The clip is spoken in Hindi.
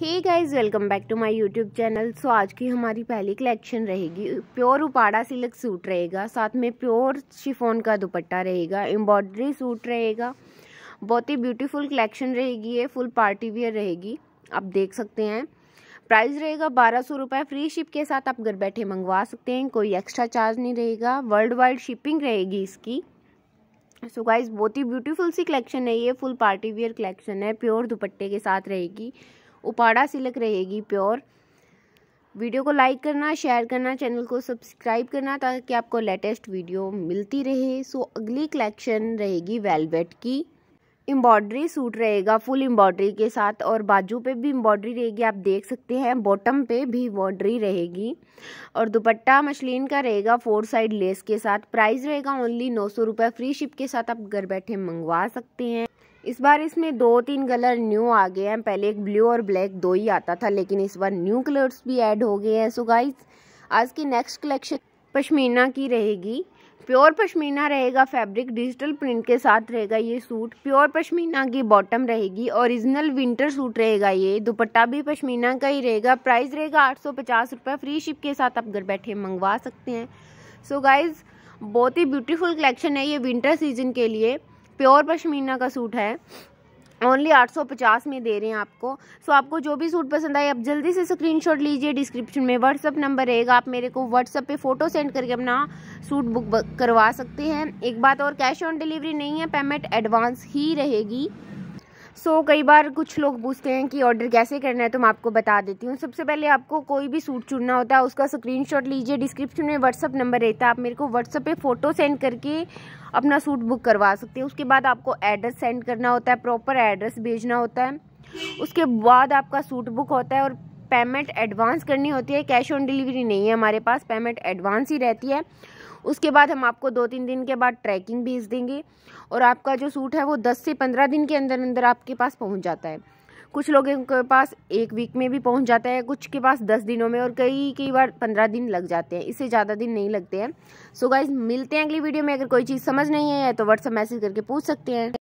hey guys welcome back to my YouTube channel so आज की हमारी पहली कलेक्शन रहेगी प्योर उपाड़ा सिल्क सूट रहेगा साथ में प्योर शिफोन का दुपट्टा रहेगा एम्ब्रॉयडरी सूट रहेगा बहुत ही ब्यूटीफुल कलेक्शन रहेगी ये फुल पार्टी वियर रहेगी आप देख सकते हैं प्राइस रहेगा बारह सौ रुपये फ्री शिप के साथ आप घर बैठे मंगवा सकते हैं कोई एक्स्ट्रा चार्ज नहीं रहेगा वर्ल्ड वाइड शिपिंग रहेगी इसकी सो गाइज बहुत ही ब्यूटीफुल सी कलेक्शन है ये फुल पार्टी वियर कलेक्शन है प्योर दुपट्टे के साथ रहेगी उपाड़ा सिलक रहेगी प्योर वीडियो को लाइक करना शेयर करना चैनल को सब्सक्राइब करना ताकि आपको लेटेस्ट वीडियो मिलती रहे सो अगली कलेक्शन रहेगी वेलवेट की एम्ब्रॉयडरी सूट रहेगा फुल एम्ब्रॉयडरी के साथ और बाजू पे भी एम्ब्रॉयडरी रहेगी आप देख सकते हैं बॉटम पे भी एम्ब्रॉयडरी रहेगी और दुपट्टा मशलिन का रहेगा फोर साइड लेस के साथ प्राइस रहेगा ओनली नौ सौ रुपये फ्री शिप के साथ आप घर बैठे मंगवा सकते हैं इस बार इसमें दो तीन कलर न्यू आ गए हैं पहले एक ब्लू और ब्लैक दो ही आता था लेकिन इस बार न्यू कलर्स भी ऐड हो गए हैं सो गाइस आज की नेक्स्ट कलेक्शन पश्मीना की रहेगी प्योर पश्मीना रहेगा फैब्रिक डिजिटल प्रिंट के साथ रहेगा ये सूट प्योर पश्मीना की बॉटम रहेगी ओरिजिनल विंटर सूट रहेगा ये दुपट्टा भी पश्मीना का ही रहेगा प्राइस रहेगा आठ सौ पचास रुपये फ्री शिप के साथ आप घर बैठे मंगवा सकते हैं सो गाइज़ बहुत ही ब्यूटीफुल कलेक्शन है ये विंटर सीजन के लिए प्योर पशमीना का सूट है ओनली 850 में दे रहे हैं आपको सो so, आपको जो भी सूट पसंद आए आप जल्दी से स्क्रीनशॉट लीजिए डिस्क्रिप्शन में व्हाट्सअप नंबर रहेगा आप मेरे को व्हाट्सअप पे फोटो सेंड करके अपना सूट बुक करवा सकते हैं एक बात और कैश ऑन डिलीवरी नहीं है पेमेंट एडवांस ही रहेगी सो so, कई बार कुछ लोग पूछते हैं कि ऑर्डर कैसे करना है तो मैं आपको बता देती हूँ सबसे पहले आपको कोई भी सूट चुनना होता है उसका स्क्रीनशॉट लीजिए डिस्क्रिप्शन में व्हाट्सअप नंबर रहता है आप मेरे को व्हाट्सअप पे फ़ोटो सेंड करके अपना सूट बुक करवा सकते हैं उसके बाद आपको एड्रेस सेंड करना होता है प्रॉपर एड्रेस भेजना होता है उसके बाद आपका सूट बुक होता है और पेमेंट एडवांस करनी होती है कैश ऑन डिलीवरी नहीं है हमारे पास पेमेंट एडवांस ही रहती है उसके बाद हम आपको दो तीन दिन के बाद ट्रैकिंग भेज देंगे और आपका जो सूट है वो दस से पंद्रह दिन के अंदर अंदर आपके पास पहुँच जाता है कुछ लोगों के पास एक वीक में भी पहुंच जाता है कुछ के पास दस दिनों में और कई कई बार पंद्रह दिन लग जाते हैं इससे ज़्यादा दिन नहीं लगते हैं सो so गाइज मिलते हैं अगली वीडियो में अगर कोई चीज़ समझ नहीं है तो व्हाट्सअप मैसेज करके पूछ सकते हैं